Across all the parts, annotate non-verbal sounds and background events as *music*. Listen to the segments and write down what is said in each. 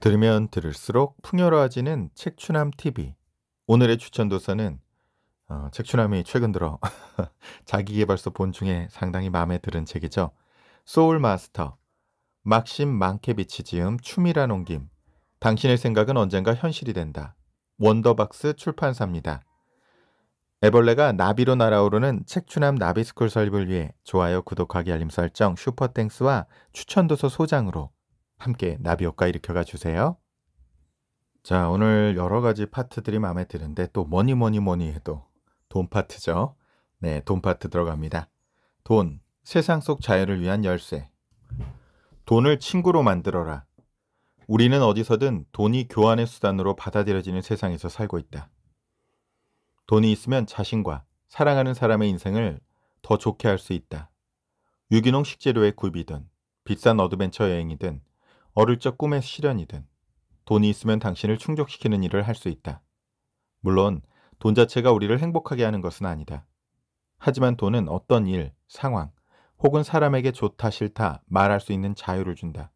들으면 들을수록 풍요로워지는 책추남 TV. 오늘의 추천 도서는 어, 책추남이 최근 들어 *laughs* 자기계발서 본 중에 상당히 마음에 드는 책이죠. 소울 마스터 막심 망케비치 지음 춤이란 옮김 당신의 생각은 언젠가 현실이 된다. 원더박스 출판사입니다. 애벌레가 나비로 날아오르는 책추남 나비스쿨 설립을 위해 좋아요, 구독하기, 알림 설정, 슈퍼땡스와 추천도서 소장으로 함께 나비 효과 일으켜가 주세요. 자, 오늘 여러 가지 파트들이 마음에 드는데 또 뭐니 뭐니 뭐니 해도 돈 파트죠. 네, 돈 파트 들어갑니다. 돈, 세상 속 자유를 위한 열쇠. 돈을 친구로 만들어라. 우리는 어디서든 돈이 교환의 수단으로 받아들여지는 세상에서 살고 있다. 돈이 있으면 자신과 사랑하는 사람의 인생을 더 좋게 할 수 있다. 유기농 식재료의 구입이든 비싼 어드벤처 여행이든 어릴 적 꿈의 실현이든 돈이 있으면 당신을 충족시키는 일을 할 수 있다. 물론 돈 자체가 우리를 행복하게 하는 것은 아니다. 하지만 돈은 어떤 일, 상황 혹은 사람에게 좋다 싫다 말할 수 있는 자유를 준다.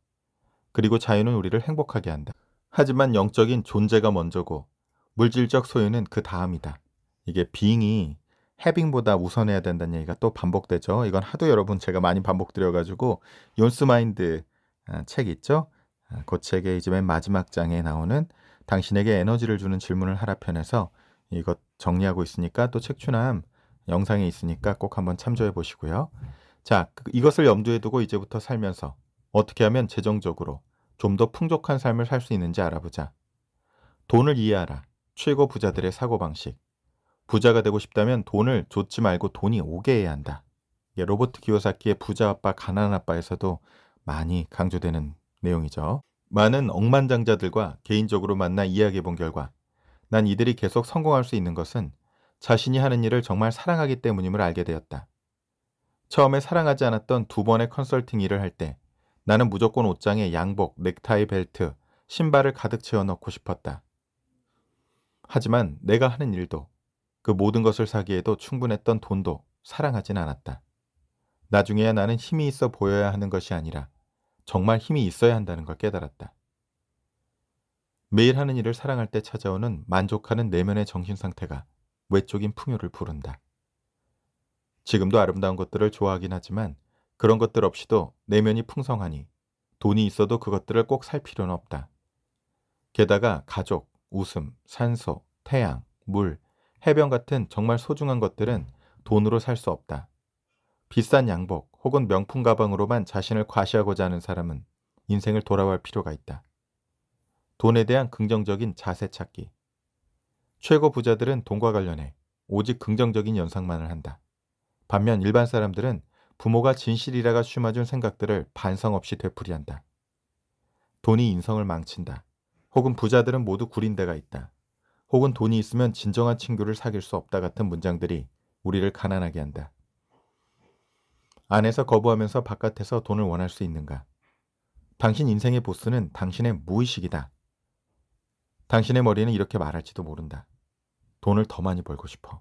그리고 자유는 우리를 행복하게 한다. 하지만 영적인 존재가 먼저고 물질적 소유는 그 다음이다. 이게 빙이 해빙보다 우선해야 된다는 얘기가 또 반복되죠. 이건 하도 여러분 제가 많이 반복드려가지고 존스마인드 아, 책 있죠. 아, 그 책의 이제 맨 마지막 장에 나오는 당신에게 에너지를 주는 질문을 하라 편에서 이것 정리하고 있으니까 또 책추남 영상이 있으니까 꼭 한번 참조해 보시고요. 자, 그, 이것을 염두에 두고 이제부터 살면서 어떻게 하면 재정적으로 좀 더 풍족한 삶을 살 수 있는지 알아보자. 돈을 이해하라. 최고 부자들의 사고방식. 부자가 되고 싶다면 돈을 줬지 말고 돈이 오게 해야 한다. 예, 로버트 기요사키의 부자 아빠 가난한 아빠에서도 많이 강조되는 내용이죠. 많은 억만장자들과 개인적으로 만나 이야기해 본 결과 난 이들이 계속 성공할 수 있는 것은 자신이 하는 일을 정말 사랑하기 때문임을 알게 되었다. 처음에 사랑하지 않았던 두 번의 컨설팅 일을 할때 나는 무조건 옷장에 양복, 넥타이 벨트, 신발을 가득 채워넣고 싶었다. 하지만 내가 하는 일도 그 모든 것을 사기에도 충분했던 돈도 사랑하진 않았다. 나중에야 나는 힘이 있어 보여야 하는 것이 아니라 정말 힘이 있어야 한다는 걸 깨달았다. 매일 하는 일을 사랑할 때 찾아오는 만족하는 내면의 정신 상태가 외적인 풍요를 부른다. 지금도 아름다운 것들을 좋아하긴 하지만 그런 것들 없이도 내면이 풍성하니 돈이 있어도 그것들을 꼭 살 필요는 없다. 게다가 가족, 웃음, 산소, 태양, 물, 해변 같은 정말 소중한 것들은 돈으로 살 수 없다. 비싼 양복 혹은 명품 가방으로만 자신을 과시하고자 하는 사람은 인생을 돌아올 필요가 있다. 돈에 대한 긍정적인 자세 찾기. 최고 부자들은 돈과 관련해 오직 긍정적인 연상만을 한다. 반면 일반 사람들은 부모가 진실이라가 심어준 생각들을 반성 없이 되풀이한다. 돈이 인성을 망친다. 혹은 부자들은 모두 구린 데가 있다. 혹은 돈이 있으면 진정한 친구를 사귈 수 없다 같은 문장들이 우리를 가난하게 한다. 안에서 거부하면서 바깥에서 돈을 원할 수 있는가? 당신 인생의 보스는 당신의 무의식이다. 당신의 머리는 이렇게 말할지도 모른다. 돈을 더 많이 벌고 싶어.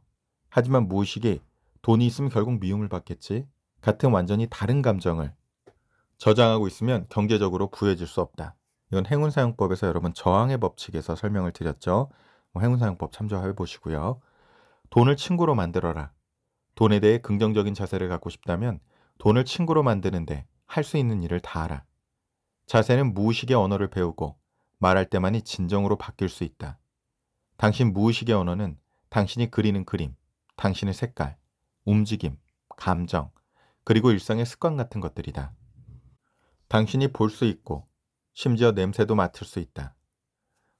하지만 무의식이 돈이 있으면 결국 미움을 받겠지 같은 완전히 다른 감정을 저장하고 있으면 경제적으로 부여해질 수 없다. 이건 행운사용법에서 여러분 저항의 법칙에서 설명을 드렸죠. 뭐 행운사용법 참조해 보시고요. 돈을 친구로 만들어라. 돈에 대해 긍정적인 자세를 갖고 싶다면 돈을 친구로 만드는데 할 수 있는 일을 다 하라. 자세는 무의식의 언어를 배우고 말할 때만이 진정으로 바뀔 수 있다. 당신 무의식의 언어는 당신이 그리는 그림, 당신의 색깔, 움직임, 감정, 그리고 일상의 습관 같은 것들이다. 당신이 볼 수 있고 심지어 냄새도 맡을 수 있다.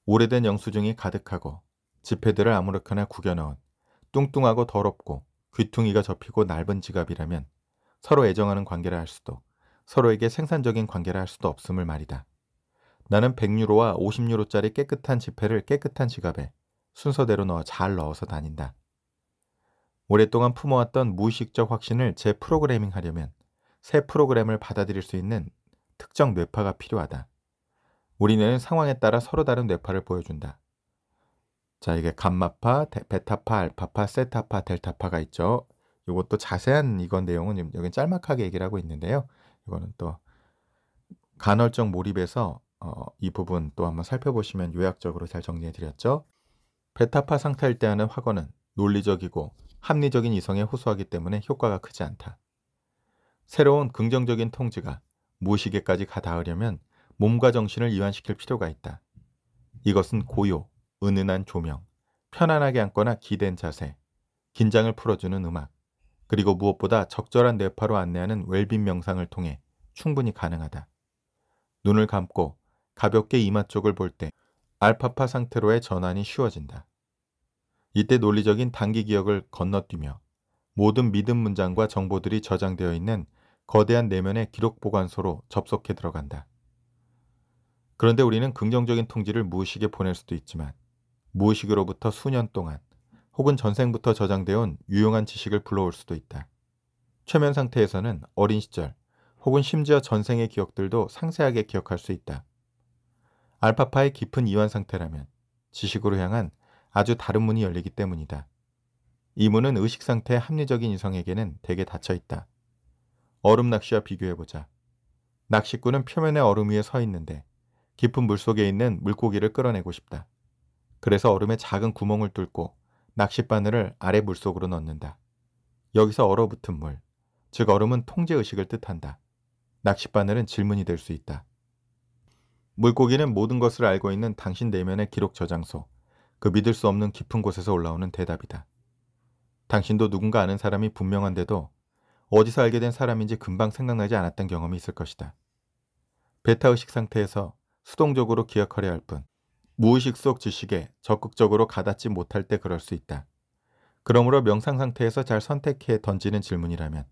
오래된 영수증이 가득하고 지폐들을 아무렇게나 구겨넣은 뚱뚱하고 더럽고 귀퉁이가 접히고 낡은 지갑이라면 서로 애정하는 관계라 할 수도 서로에게 생산적인 관계라 할 수도 없음을 말이다. 나는 100유로와 50유로짜리 깨끗한 지폐를 깨끗한 지갑에 순서대로 넣어 잘 넣어서 다닌다. 오랫동안 품어왔던 무의식적 확신을 재프로그래밍 하려면 새 프로그램을 받아들일 수 있는 특정 뇌파가 필요하다. 우리 뇌는 상황에 따라 서로 다른 뇌파를 보여준다. 자, 이게 감마파, 베타파, 알파파, 세타파, 델타파가 있죠. 이것도 자세한 이건 내용은 여기 짤막하게 얘기를 하고 있는데요. 이거는 또 간헐적 몰입에서 어, 이 부분 또 한번 살펴보시면 요약적으로 잘 정리해 드렸죠. 베타파 상태일 때 하는 확언은 논리적이고 합리적인 이성에 호소하기 때문에 효과가 크지 않다. 새로운 긍정적인 통지가 무의식에까지 가닿으려면 몸과 정신을 이완시킬 필요가 있다. 이것은 고요, 은은한 조명, 편안하게 앉거나 기댄 자세, 긴장을 풀어주는 음악, 그리고 무엇보다 적절한 뇌파로 안내하는 웰빙 명상을 통해 충분히 가능하다. 눈을 감고 가볍게 이마 쪽을 볼 때 알파파 상태로의 전환이 쉬워진다. 이때 논리적인 단기 기억을 건너뛰며 모든 믿음 문장과 정보들이 저장되어 있는 거대한 내면의 기록 보관소로 접속해 들어간다. 그런데 우리는 긍정적인 통지를 무의식에 보낼 수도 있지만 무의식으로부터 수년 동안 혹은 전생부터 저장되어 온 유용한 지식을 불러올 수도 있다. 최면 상태에서는 어린 시절 혹은 심지어 전생의 기억들도 상세하게 기억할 수 있다. 알파파의 깊은 이완 상태라면 지식으로 향한 아주 다른 문이 열리기 때문이다. 이 문은 의식 상태 의 합리적인 이성에게는 대개 닫혀 있다. 얼음 낚시와 비교해보자. 낚시꾼은 표면의 얼음 위에 서 있는데 깊은 물 속에 있는 물고기를 끌어내고 싶다. 그래서 얼음에 작은 구멍을 뚫고 낚싯바늘을 아래 물속으로 넣는다. 여기서 얼어붙은 물, 즉 얼음은 통제의식을 뜻한다. 낚싯바늘은 질문이 될 수 있다. 물고기는 모든 것을 알고 있는 당신 내면의 기록 저장소, 그 믿을 수 없는 깊은 곳에서 올라오는 대답이다. 당신도 누군가 아는 사람이 분명한데도 어디서 알게 된 사람인지 금방 생각나지 않았던 경험이 있을 것이다. 베타의식 상태에서 수동적으로 기억하려 할 뿐, 무의식 속 지식에 적극적으로 가닿지 못할 때 그럴 수 있다. 그러므로 명상 상태에서 잘 선택해 던지는 질문이라면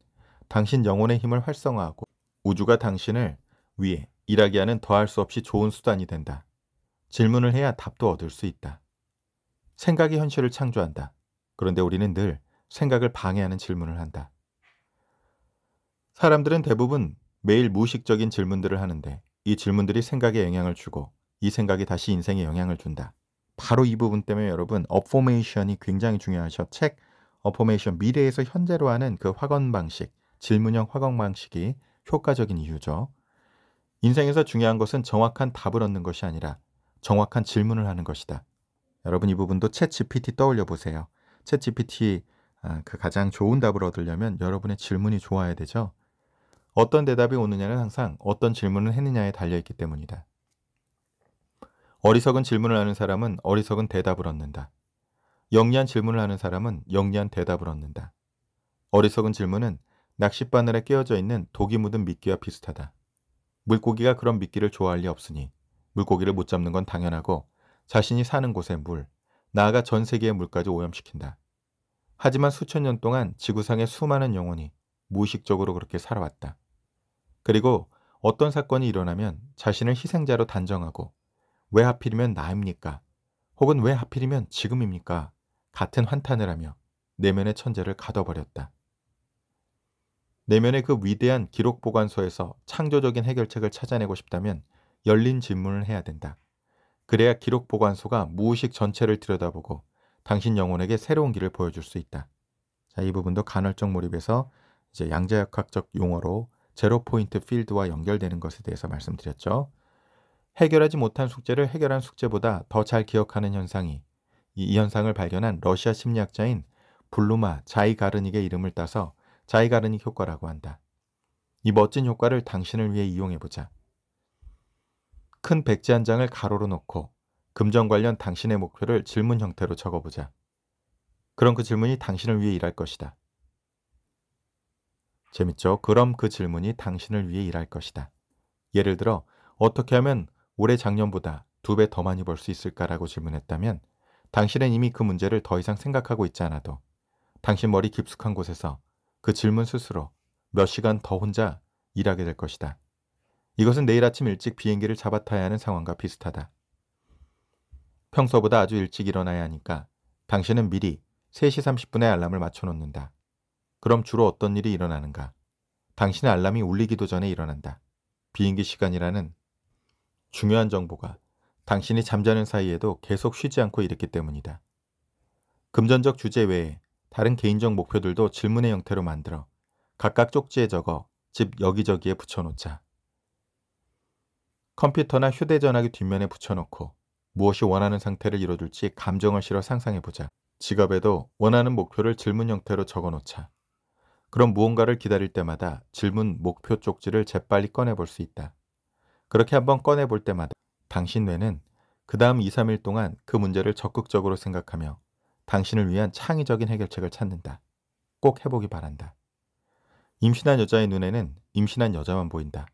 당신 영혼의 힘을 활성화하고 우주가 당신을 위해 일하게 하는 더할 수 없이 좋은 수단이 된다. 질문을 해야 답도 얻을 수 있다. 생각이 현실을 창조한다. 그런데 우리는 늘 생각을 방해하는 질문을 한다. 사람들은 대부분 매일 무의식적인 질문들을 하는데 이 질문들이 생각에 영향을 주고 이 생각이 다시 인생에 영향을 준다. 바로 이 부분 때문에 여러분 어포메이션이 굉장히 중요하셔책 어포메이션 미래에서 현재로 하는 그 확언 방식, 질문형 확언 방식이 효과적인 이유죠. 인생에서 중요한 것은 정확한 답을 얻는 것이 아니라 정확한 질문을 하는 것이다. 여러분 이 부분도 챗 GPT 떠올려 보세요. 챗 GPT 아, 그 가장 좋은 답을 얻으려면 여러분의 질문이 좋아야 되죠. 어떤 대답이 오느냐는 항상 어떤 질문을 했느냐에 달려있기 때문이다. 어리석은 질문을 하는 사람은 어리석은 대답을 얻는다. 영리한 질문을 하는 사람은 영리한 대답을 얻는다. 어리석은 질문은 낚싯바늘에 끼어져 있는 독이 묻은 미끼와 비슷하다. 물고기가 그런 미끼를 좋아할 리 없으니 물고기를 못 잡는 건 당연하고 자신이 사는 곳의 물, 나아가 전 세계의 물까지 오염시킨다. 하지만 수천 년 동안 지구상의 수많은 영혼이 무의식적으로 그렇게 살아왔다. 그리고 어떤 사건이 일어나면 자신을 희생자로 단정하고 왜 하필이면 나입니까? 혹은 왜 하필이면 지금입니까? 같은 환탄을 하며 내면의 천재를 가둬버렸다. 내면의 그 위대한 기록 보관소에서 창조적인 해결책을 찾아내고 싶다면 열린 질문을 해야 된다. 그래야 기록 보관소가 무의식 전체를 들여다보고 당신 영혼에게 새로운 길을 보여줄 수 있다. 자, 이 부분도 간헐적 몰입에서 이제 양자역학적 용어로 제로 포인트 필드와 연결되는 것에 대해서 말씀드렸죠. 해결하지 못한 숙제를 해결한 숙제보다 더 잘 기억하는 현상이 이 현상을 발견한 러시아 심리학자인 블루마 자이가르닉의 이름을 따서 자이가르닉 효과라고 한다. 이 멋진 효과를 당신을 위해 이용해보자. 큰 백지 한 장을 가로로 놓고 금전 관련 당신의 목표를 질문 형태로 적어보자. 그럼 그 질문이 당신을 위해 일할 것이다. 재밌죠? 그럼 그 질문이 당신을 위해 일할 것이다. 예를 들어 어떻게 하면 올해 작년보다 두 배 더 많이 벌 수 있을까라고 질문했다면 당신은 이미 그 문제를 더 이상 생각하고 있지 않아도 당신 머리 깊숙한 곳에서 그 질문 스스로 몇 시간 더 혼자 일하게 될 것이다. 이것은 내일 아침 일찍 비행기를 잡아타야 하는 상황과 비슷하다. 평소보다 아주 일찍 일어나야 하니까 당신은 미리 3시 30분에 알람을 맞춰놓는다. 그럼 주로 어떤 일이 일어나는가? 당신의 알람이 울리기도 전에 일어난다. 비행기 시간이라는 중요한 정보가 당신이 잠자는 사이에도 계속 쉬지 않고 일했기 때문이다. 금전적 주제 외에 다른 개인적 목표들도 질문의 형태로 만들어 각각 쪽지에 적어 집 여기저기에 붙여놓자. 컴퓨터나 휴대전화기 뒷면에 붙여놓고 무엇이 원하는 상태를 이뤄줄지 감정을 실어 상상해보자. 지갑에도 원하는 목표를 질문 형태로 적어놓자. 그럼 무언가를 기다릴 때마다 질문 목표 쪽지를 재빨리 꺼내볼 수 있다. 그렇게 한번 꺼내볼 때마다 당신 뇌는 그 다음 2, 3일 동안 그 문제를 적극적으로 생각하며 당신을 위한 창의적인 해결책을 찾는다. 꼭 해보기 바란다. 임신한 여자의 눈에는 임신한 여자만 보인다.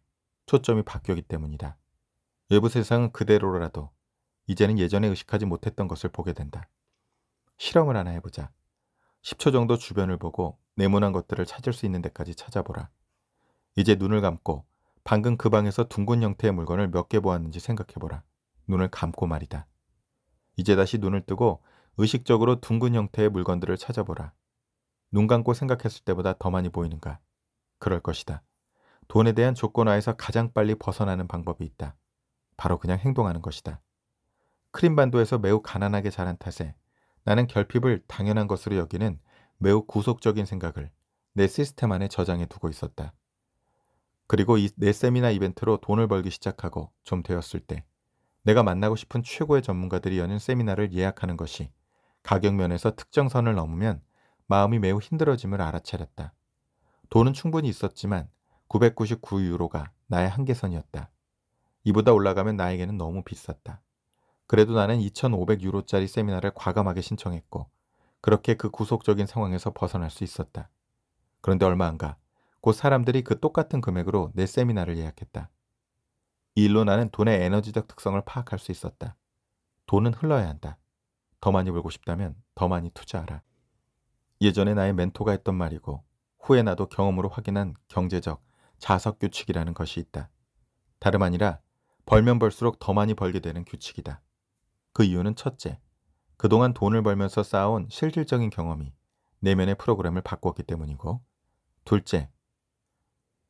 초점이 바뀌었기 때문이다. 외부 세상은 그대로라도 이제는 예전에 의식하지 못했던 것을 보게 된다. 실험을 하나 해보자. 10초 정도 주변을 보고 네모난 것들을 찾을 수 있는 데까지 찾아보라. 이제 눈을 감고 방금 그 방에서 둥근 형태의 물건을 몇 개 보았는지 생각해보라. 눈을 감고 말이다. 이제 다시 눈을 뜨고 의식적으로 둥근 형태의 물건들을 찾아보라. 눈 감고 생각했을 때보다 더 많이 보이는가? 그럴 것이다. 돈에 대한 조건화에서 가장 빨리 벗어나는 방법이 있다. 바로 그냥 행동하는 것이다. 크림반도에서 매우 가난하게 자란 탓에 나는 결핍을 당연한 것으로 여기는 매우 구속적인 생각을 내 시스템 안에 저장해 두고 있었다. 그리고 이 내 세미나 이벤트로 돈을 벌기 시작하고 좀 되었을 때 내가 만나고 싶은 최고의 전문가들이 여는 세미나를 예약하는 것이 가격면에서 특정 선을 넘으면 마음이 매우 힘들어짐을 알아차렸다. 돈은 충분히 있었지만 999유로가 나의 한계선이었다. 이보다 올라가면 나에게는 너무 비쌌다. 그래도 나는 2,500유로짜리 세미나를 과감하게 신청했고 그렇게 그 구속적인 상황에서 벗어날 수 있었다. 그런데 얼마 안 가 곧 사람들이 그 똑같은 금액으로 내 세미나를 예약했다. 이 일로 나는 돈의 에너지적 특성을 파악할 수 있었다. 돈은 흘러야 한다. 더 많이 벌고 싶다면 더 많이 투자하라. 예전에 나의 멘토가 했던 말이고 후에 나도 경험으로 확인한 경제적 자석 규칙이라는 것이 있다. 다름 아니라 벌면 벌수록 더 많이 벌게 되는 규칙이다. 그 이유는 첫째, 그동안 돈을 벌면서 쌓아온 실질적인 경험이 내면의 프로그램을 바꾸었기 때문이고, 둘째,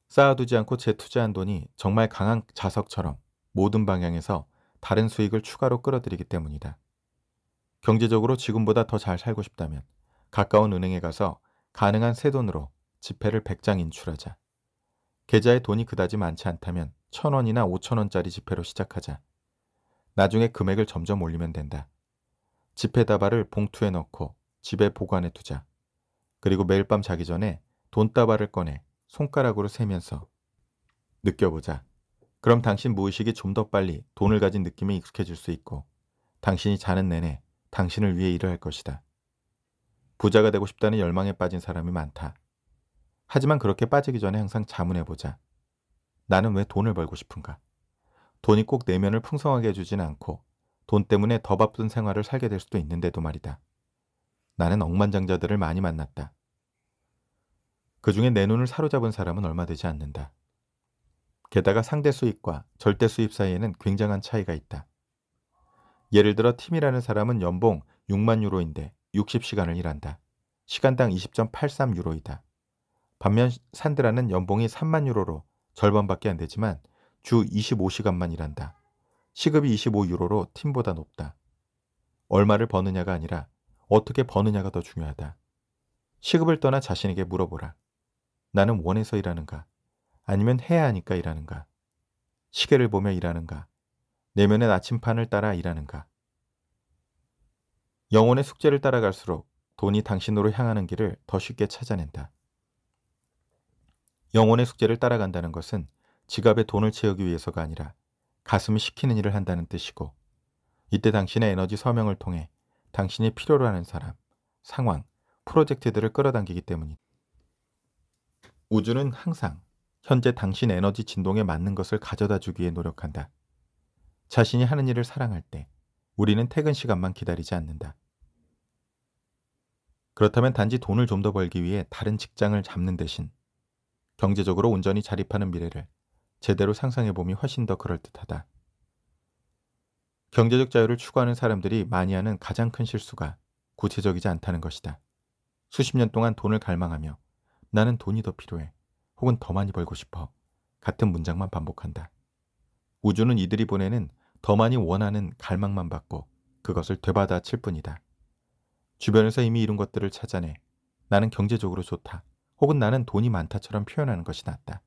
쌓아두지 않고 재투자한 돈이 정말 강한 자석처럼 모든 방향에서 다른 수익을 추가로 끌어들이기 때문이다. 경제적으로 지금보다 더 잘 살고 싶다면 가까운 은행에 가서 가능한 새 돈으로 지폐를 100장 인출하자. 계좌에 돈이 그다지 많지 않다면 1 0 0 0 원이나 5 0 0 0 원짜리 지폐로 시작하자. 나중에 금액을 점점 올리면 된다. 지폐 다발을 봉투에 넣고 집에 보관해 두자. 그리고 매일 밤 자기 전에 돈 다발을 꺼내 손가락으로 세면서 느껴보자. 그럼 당신 무의식이 좀 더 빨리 돈을 가진 느낌에 익숙해질 수 있고 당신이 자는 내내 당신을 위해 일을 할 것이다. 부자가 되고 싶다는 열망에 빠진 사람이 많다. 하지만 그렇게 빠지기 전에 항상 자문해보자. 나는 왜 돈을 벌고 싶은가? 돈이 꼭 내면을 풍성하게 해주진 않고 돈 때문에 더 바쁜 생활을 살게 될 수도 있는데도 말이다. 나는 억만장자들을 많이 만났다. 그 중에 내 눈을 사로잡은 사람은 얼마 되지 않는다. 게다가 상대 수입과 절대 수입 사이에는 굉장한 차이가 있다. 예를 들어 팀이라는 사람은 연봉 6만 유로인데 60시간을 일한다. 시간당 20.83 유로이다. 반면 산드라는 연봉이 3만 유로로 절반밖에 안 되지만 주 25시간만 일한다. 시급이 25유로로 팀보다 높다. 얼마를 버느냐가 아니라 어떻게 버느냐가 더 중요하다. 시급을 떠나 자신에게 물어보라. 나는 원해서 일하는가? 아니면 해야 하니까 일하는가? 시계를 보며 일하는가? 내면의 나침판을 따라 일하는가? 영혼의 숙제를 따라갈수록 돈이 당신으로 향하는 길을 더 쉽게 찾아낸다. 영혼의 숙제를 따라간다는 것은 지갑에 돈을 채우기 위해서가 아니라 가슴이 시키는 일을 한다는 뜻이고 이때 당신의 에너지 서명을 통해 당신이 필요로 하는 사람, 상황, 프로젝트들을 끌어당기기 때문이다. 우주는 항상 현재 당신 에너지 진동에 맞는 것을 가져다 주기에 노력한다. 자신이 하는 일을 사랑할 때 우리는 퇴근 시간만 기다리지 않는다. 그렇다면 단지 돈을 좀 더 벌기 위해 다른 직장을 잡는 대신 경제적으로 온전히 자립하는 미래를 제대로 상상해보면 훨씬 더 그럴듯하다. 경제적 자유를 추구하는 사람들이 많이 하는 가장 큰 실수가 구체적이지 않다는 것이다. 수십 년 동안 돈을 갈망하며 나는 돈이 더 필요해 혹은 더 많이 벌고 싶어 같은 문장만 반복한다. 우주는 이들이 보내는 더 많이 원하는 갈망만 받고 그것을 되받아 칠 뿐이다. 주변에서 이미 이룬 것들을 찾아내 나는 경제적으로 좋다. 혹은 나는 돈이 많다처럼 표현하는 것이 낫다.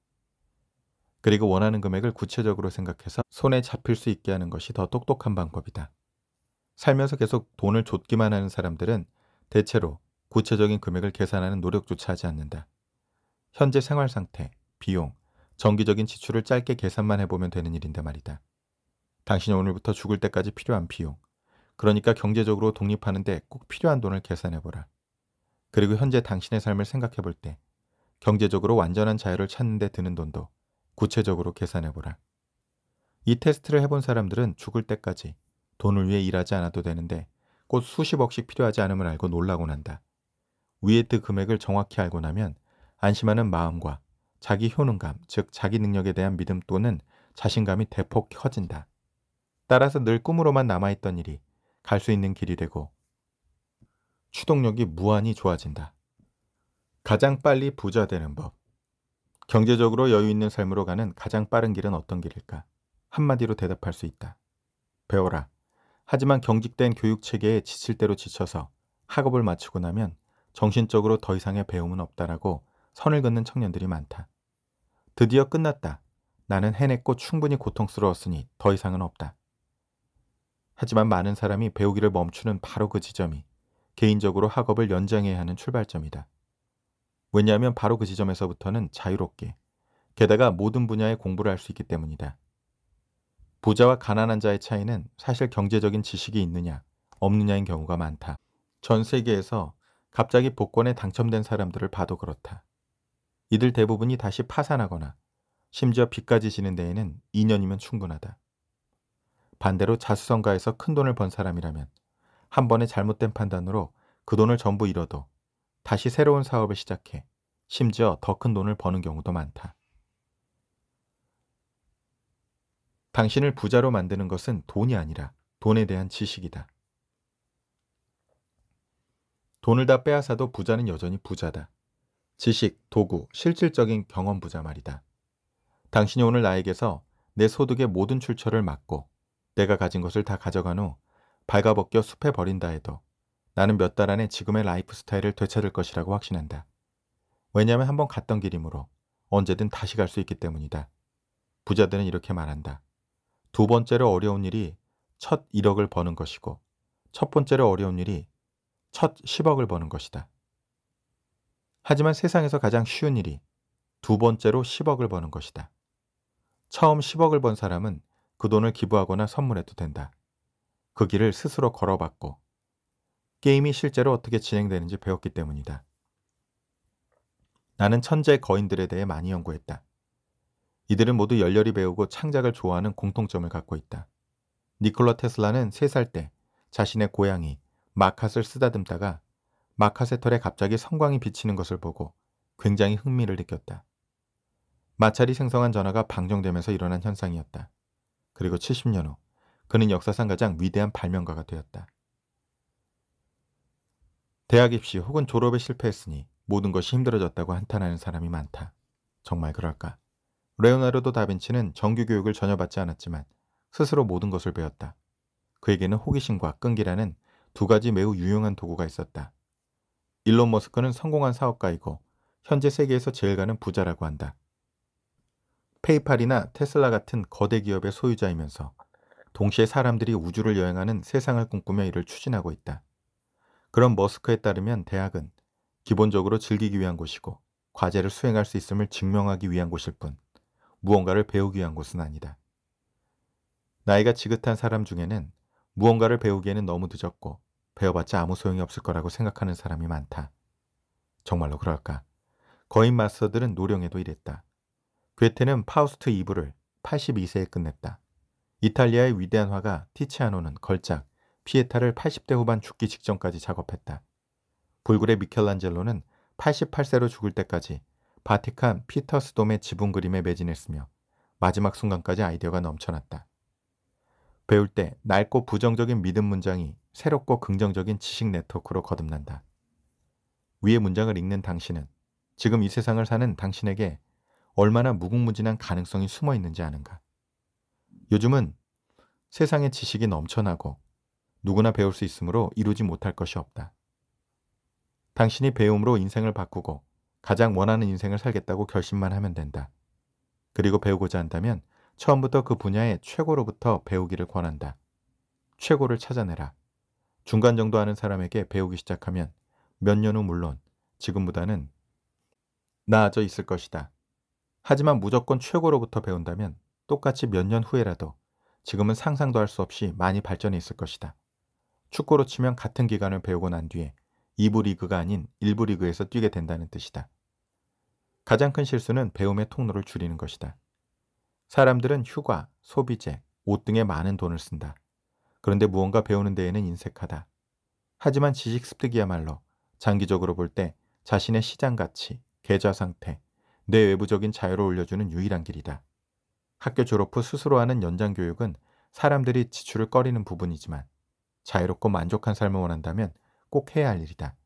그리고 원하는 금액을 구체적으로 생각해서 손에 잡힐 수 있게 하는 것이 더 똑똑한 방법이다. 살면서 계속 돈을 줬기만 하는 사람들은 대체로 구체적인 금액을 계산하는 노력조차 하지 않는다. 현재 생활 상태, 비용, 정기적인 지출을 짧게 계산만 해보면 되는 일인데 말이다. 당신이 오늘부터 죽을 때까지 필요한 비용, 그러니까 경제적으로 독립하는데 꼭 필요한 돈을 계산해보라. 그리고 현재 당신의 삶을 생각해볼 때 경제적으로 완전한 자유를 찾는 데 드는 돈도 구체적으로 계산해보라. 이 테스트를 해본 사람들은 죽을 때까지 돈을 위해 일하지 않아도 되는데 곧 수십억씩 필요하지 않음을 알고 놀라곤 한다. 위에 뜨 금액을 정확히 알고 나면 안심하는 마음과 자기 효능감, 즉 자기 능력에 대한 믿음 또는 자신감이 대폭 커진다. 따라서 늘 꿈으로만 남아있던 일이 갈 수 있는 길이 되고 추동력이 무한히 좋아진다. 가장 빨리 부자 되는 법. 경제적으로 여유 있는 삶으로 가는 가장 빠른 길은 어떤 길일까? 한마디로 대답할 수 있다. 배워라. 하지만 경직된 교육 체계에 지칠 대로 지쳐서 학업을 마치고 나면 정신적으로 더 이상의 배움은 없다라고 선을 긋는 청년들이 많다. 드디어 끝났다. 나는 해냈고 충분히 고통스러웠으니 더 이상은 없다. 하지만 많은 사람이 배우기를 멈추는 바로 그 지점이 개인적으로 학업을 연장해야 하는 출발점이다. 왜냐하면 바로 그 지점에서부터는 자유롭게, 게다가 모든 분야의 공부를 할 수 있기 때문이다. 부자와 가난한 자의 차이는 사실 경제적인 지식이 있느냐, 없느냐인 경우가 많다. 전 세계에서 갑자기 복권에 당첨된 사람들을 봐도 그렇다. 이들 대부분이 다시 파산하거나 심지어 빚까지 지는 데에는 2년이면 충분하다. 반대로 자수성가에서큰 돈을 번 사람이라면 한 번의 잘못된 판단으로 그 돈을 전부 잃어도 다시 새로운 사업을 시작해 심지어 더 큰 돈을 버는 경우도 많다. 당신을 부자로 만드는 것은 돈이 아니라 돈에 대한 지식이다. 돈을 다 빼앗아도 부자는 여전히 부자다. 지식, 도구, 실질적인 경험 부자 말이다. 당신이 오늘 나에게서 내 소득의 모든 출처를 막고 내가 가진 것을 다 가져간 후 발가벗겨 숲에 버린다 해도 나는 몇 달 안에 지금의 라이프 스타일을 되찾을 것이라고 확신한다. 왜냐하면 한 번 갔던 길이므로 언제든 다시 갈 수 있기 때문이다. 부자들은 이렇게 말한다. 두 번째로 어려운 일이 첫 1억을 버는 것이고 첫 번째로 어려운 일이 첫 10억을 버는 것이다. 하지만 세상에서 가장 쉬운 일이 두 번째로 10억을 버는 것이다. 처음 10억을 번 사람은 그 돈을 기부하거나 선물해도 된다. 그 길을 스스로 걸어봤고 게임이 실제로 어떻게 진행되는지 배웠기 때문이다. 나는 천재 거인들에 대해 많이 연구했다. 이들은 모두 열렬히 배우고 창작을 좋아하는 공통점을 갖고 있다. 니콜라 테슬라는 3살 때 자신의 고양이 마카스 쓰다듬다가 마카세 털에 갑자기 성광이 비치는 것을 보고 굉장히 흥미를 느꼈다. 마찰이 생성한 전화가 방정되면서 일어난 현상이었다. 그리고 70년 후 그는 역사상 가장 위대한 발명가가 되었다. 대학 입시 혹은 졸업에 실패했으니 모든 것이 힘들어졌다고 한탄하는 사람이 많다. 정말 그럴까? 레오나르도 다빈치는 정규 교육을 전혀 받지 않았지만 스스로 모든 것을 배웠다. 그에게는 호기심과 끈기라는 두 가지 매우 유용한 도구가 있었다. 일론 머스크는 성공한 사업가이고 현재 세계에서 제일 가는 부자라고 한다. 페이팔이나 테슬라 같은 거대 기업의 소유자이면서 동시에 사람들이 우주를 여행하는 세상을 꿈꾸며 이를 추진하고 있다. 그런 머스크에 따르면 대학은 기본적으로 즐기기 위한 곳이고 과제를 수행할 수 있음을 증명하기 위한 곳일 뿐 무언가를 배우기 위한 곳은 아니다. 나이가 지긋한 사람 중에는 무언가를 배우기에는 너무 늦었고 배워봤자 아무 소용이 없을 거라고 생각하는 사람이 많다. 정말로 그럴까? 거인 마스터들은 노령에도 이랬다. 괴테는 파우스트 2부를 82세에 끝냈다. 이탈리아의 위대한 화가 티치아노는 걸작 피에타를 80대 후반 죽기 직전까지 작업했다. 불굴의 미켈란젤로는 88세로 죽을 때까지 바티칸 피터스돔의 지붕 그림에 매진했으며 마지막 순간까지 아이디어가 넘쳐났다. 배울 때 낡고 부정적인 믿음 문장이 새롭고 긍정적인 지식 네트워크로 거듭난다. 위의 문장을 읽는 당신은 지금 이 세상을 사는 당신에게 얼마나 무궁무진한 가능성이 숨어 있는지 아는가. 요즘은 세상의 지식이 넘쳐나고 누구나 배울 수 있으므로 이루지 못할 것이 없다. 당신이 배움으로 인생을 바꾸고 가장 원하는 인생을 살겠다고 결심만 하면 된다. 그리고 배우고자 한다면 처음부터 그 분야의 최고로부터 배우기를 권한다. 최고를 찾아내라. 중간 정도 하는 사람에게 배우기 시작하면 몇 년 후 물론 지금보다는 나아져 있을 것이다. 하지만 무조건 최고로부터 배운다면 똑같이 몇 년 후에라도 지금은 상상도 할 수 없이 많이 발전해 있을 것이다. 축구로 치면 같은 기간을 배우고 난 뒤에 2부 리그가 아닌 1부 리그에서 뛰게 된다는 뜻이다. 가장 큰 실수는 배움의 통로를 줄이는 것이다. 사람들은 휴가, 소비재, 옷 등에 많은 돈을 쓴다. 그런데 무언가 배우는 데에는 인색하다. 하지만 지식 습득이야말로 장기적으로 볼 때 자신의 시장 가치, 계좌 상태, 내 외부적인 자유를 올려주는 유일한 길이다. 학교 졸업 후 스스로 하는 연장 교육은 사람들이 지출을 꺼리는 부분이지만 자유롭고 만족한 삶을 원한다면 꼭 해야 할 일이다.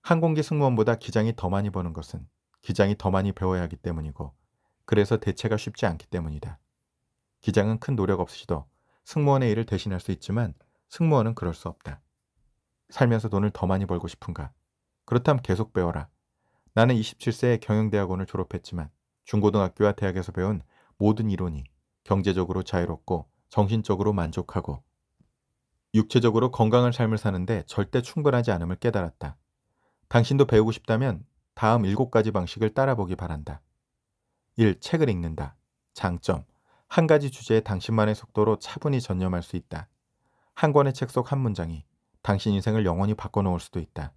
항공기 승무원보다 기장이 더 많이 버는 것은 기장이 더 많이 배워야 하기 때문이고 그래서 대체가 쉽지 않기 때문이다. 기장은 큰 노력 없이도 승무원의 일을 대신할 수 있지만 승무원은 그럴 수 없다. 살면서 돈을 더 많이 벌고 싶은가? 그렇다면 계속 배워라. 나는 27세에 경영대학원을 졸업했지만 중고등학교와 대학에서 배운 모든 이론이 경제적으로 자유롭고 정신적으로 만족하고 육체적으로 건강한 삶을 사는데 절대 충분하지 않음을 깨달았다. 당신도 배우고 싶다면 다음 7가지 방식을 따라보기 바란다. 1. 책을 읽는다. 장점. 한 가지 주제에 당신만의 속도로 차분히 전념할 수 있다. 한 권의 책 속 한 문장이 당신 인생을 영원히 바꿔놓을 수도 있다.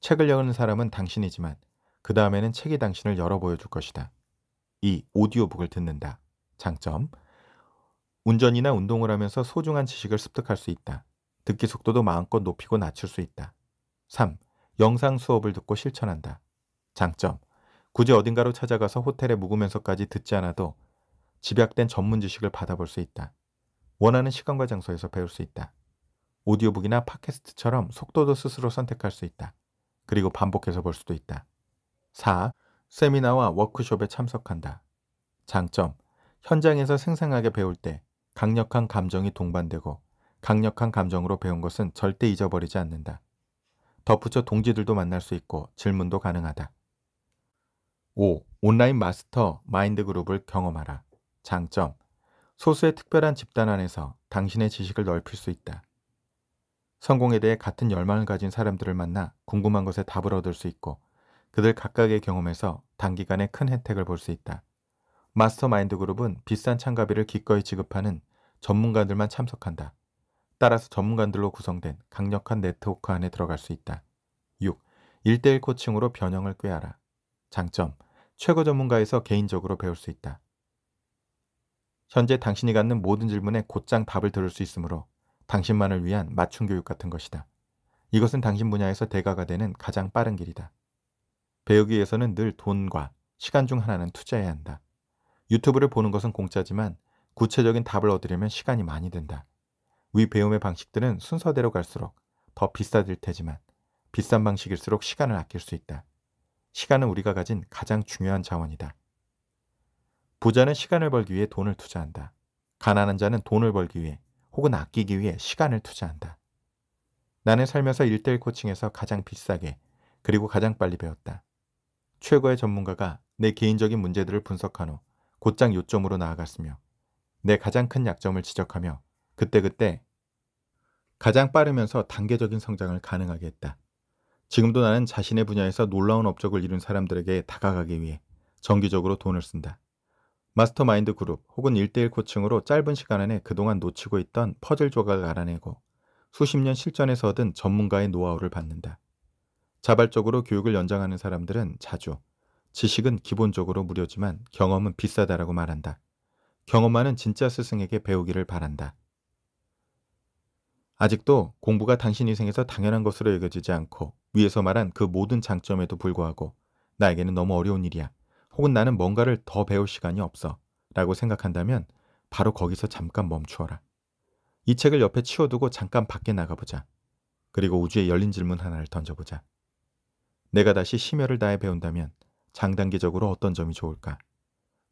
책을 여는 사람은 당신이지만 그 다음에는 책이 당신을 열어 보여줄 것이다. 2. 오디오북을 듣는다. 장점. 운전이나 운동을 하면서 소중한 지식을 습득할 수 있다. 듣기 속도도 마음껏 높이고 낮출 수 있다. 3. 영상 수업을 듣고 실천한다. 장점. 굳이 어딘가로 찾아가서 호텔에 묵으면서까지 듣지 않아도 집약된 전문 지식을 받아볼 수 있다. 원하는 시간과 장소에서 배울 수 있다. 오디오북이나 팟캐스트처럼 속도도 스스로 선택할 수 있다. 그리고 반복해서 볼 수도 있다. 4. 세미나와 워크숍에 참석한다. 장점. 현장에서 생생하게 배울 때 강력한 감정이 동반되고 강력한 감정으로 배운 것은 절대 잊어버리지 않는다. 덧붙여 동지들도 만날 수 있고 질문도 가능하다. 5. 온라인 마스터 마인드 그룹을 경험하라. 장점. 소수의 특별한 집단 안에서 당신의 지식을 넓힐 수 있다. 성공에 대해 같은 열망을 가진 사람들을 만나 궁금한 것에 답을 얻을 수 있고 그들 각각의 경험에서 단기간에 큰 혜택을 볼 수 있다. 마스터마인드 그룹은 비싼 참가비를 기꺼이 지급하는 전문가들만 참석한다. 따라서 전문가들로 구성된 강력한 네트워크 안에 들어갈 수 있다. 6. 1대1 코칭으로 변형을 꾀하라. 장점. 최고 전문가에서 개인적으로 배울 수 있다. 현재 당신이 갖는 모든 질문에 곧장 답을 들을 수 있으므로 당신만을 위한 맞춤 교육 같은 것이다. 이것은 당신 분야에서 대가가 되는 가장 빠른 길이다. 배우기 위해서는 늘 돈과 시간 중 하나는 투자해야 한다. 유튜브를 보는 것은 공짜지만 구체적인 답을 얻으려면 시간이 많이 든다. 위 배움의 방식들은 순서대로 갈수록 더 비싸질 테지만 비싼 방식일수록 시간을 아낄 수 있다. 시간은 우리가 가진 가장 중요한 자원이다. 부자는 시간을 벌기 위해 돈을 투자한다. 가난한 자는 돈을 벌기 위해 혹은 아끼기 위해 시간을 투자한다. 나는 살면서 일대일 코칭에서 가장 비싸게 그리고 가장 빨리 배웠다. 최고의 전문가가 내 개인적인 문제들을 분석한 후 곧장 요점으로 나아갔으며 내 가장 큰 약점을 지적하며 그때그때 가장 빠르면서 단계적인 성장을 가능하게 했다. 지금도 나는 자신의 분야에서 놀라운 업적을 이룬 사람들에게 다가가기 위해 정기적으로 돈을 쓴다. 마스터마인드 그룹 혹은 1대1 코칭으로 짧은 시간 안에 그동안 놓치고 있던 퍼즐 조각을 알아내고 수십 년 실전에서 얻은 전문가의 노하우를 받는다. 자발적으로 교육을 연장하는 사람들은 자주 지식은 기본적으로 무료지만 경험은 비싸다라고 말한다. 경험만은 진짜 스승에게 배우기를 바란다. 아직도 공부가 당신 인생에서 당연한 것으로 여겨지지 않고 위에서 말한 그 모든 장점에도 불구하고 나에게는 너무 어려운 일이야. 혹은 나는 뭔가를 더 배울 시간이 없어. 라고 생각한다면 바로 거기서 잠깐 멈추어라. 이 책을 옆에 치워두고 잠깐 밖에 나가보자. 그리고 우주에 열린 질문 하나를 던져보자. 내가 다시 심혈을 다해 배운다면 장단기적으로 어떤 점이 좋을까?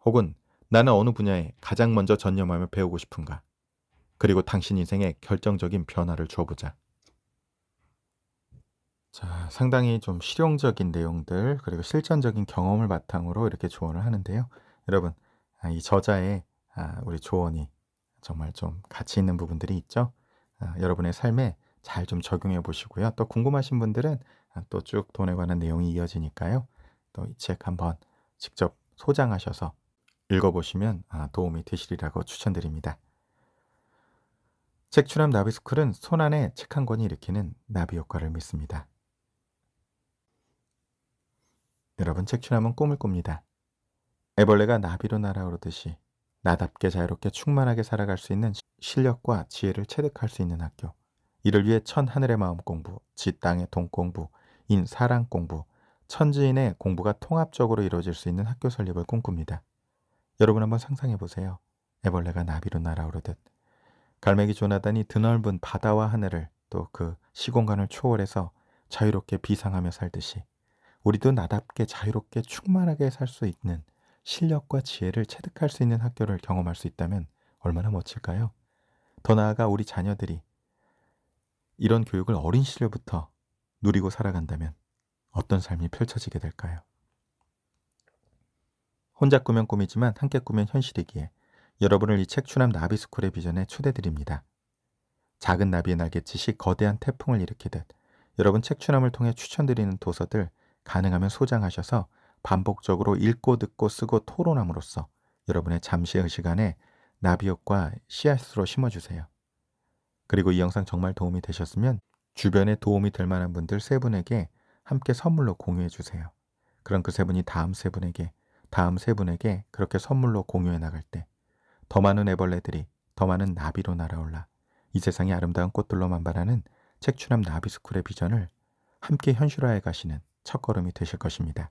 혹은 나는 어느 분야에 가장 먼저 전념하며 배우고 싶은가? 그리고 당신 인생에 결정적인 변화를 줘보자. 자, 상당히 좀 실용적인 내용들, 그리고 실전적인 경험을 바탕으로 이렇게 조언을 하는데요. 여러분, 아, 이 저자의 아, 우리 조언이 정말 좀 가치 있는 부분들이 있죠. 아, 여러분의 삶에 잘 좀 적용해 보시고요. 또 궁금하신 분들은 또 쭉 돈에 관한 내용이 이어지니까요. 또이책 한번 직접 소장하셔서 읽어보시면 아, 도움이 되시리라고 추천드립니다. 책출남 나비스쿨은 손안에 책 한 권이 일으키는 나비 효과를 믿습니다. 여러분 책출남은 꿈을 꿉니다. 애벌레가 나비로 날아오르듯이 나답게 자유롭게 충만하게 살아갈 수 있는 실력과 지혜를 체득할 수 있는 학교 이를 위해 천 하늘의 마음 공부, 지 땅의 동 공부, 인 사랑 공부, 천지인의 공부가 통합적으로 이루어질 수 있는 학교 설립을 꿈꿉니다. 여러분 한번 상상해 보세요. 애벌레가 나비로 날아오르듯 갈매기 조나단이 드넓은 바다와 하늘을 또 그 시공간을 초월해서 자유롭게 비상하며 살듯이 우리도 나답게 자유롭게 충만하게 살 수 있는 실력과 지혜를 체득할 수 있는 학교를 경험할 수 있다면 얼마나 멋질까요? 더 나아가 우리 자녀들이 이런 교육을 어린 시절부터 누리고 살아간다면 어떤 삶이 펼쳐지게 될까요? 혼자 꾸면 꿈이지만 함께 꾸면 현실이기에 여러분을 이책 추남 나비스쿨의 비전에 초대드립니다. 작은 나비의 날갯짓이 거대한 태풍을 일으키듯 여러분 책 추남을 통해 추천드리는 도서들 가능하면 소장하셔서 반복적으로 읽고 듣고 쓰고 토론함으로써 여러분의 잠시의 시간에 나비옷과 씨앗으로 심어주세요. 그리고 이 영상 정말 도움이 되셨으면 주변에 도움이 될 만한 분들 세 분에게 함께 선물로 공유해 주세요. 그럼 그 세 분이 다음 세 분에게 다음 세 분에게 그렇게 선물로 공유해 나갈 때 더 많은 애벌레들이 더 많은 나비로 날아올라 이 세상의 아름다운 꽃들로 만발하는 책추남 나비스쿨의 비전을 함께 현실화해 가시는 첫걸음이 되실 것입니다.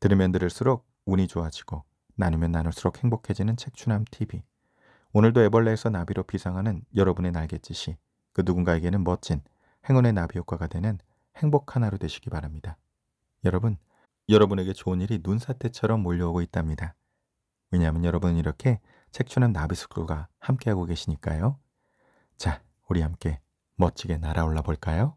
들으면 들을수록 운이 좋아지고 나누면 나눌수록 행복해지는 책추남 TV 오늘도 애벌레에서 나비로 비상하는 여러분의 날갯짓이 그 누군가에게는 멋진 행운의 나비 효과가 되는 행복한 하루 되시기 바랍니다. 여러분, 여러분에게 좋은 일이 눈사태처럼 몰려오고 있답니다. 왜냐하면 여러분은 이렇게 책추남 나비스쿨과 함께하고 계시니까요. 자, 우리 함께 멋지게 날아올라 볼까요?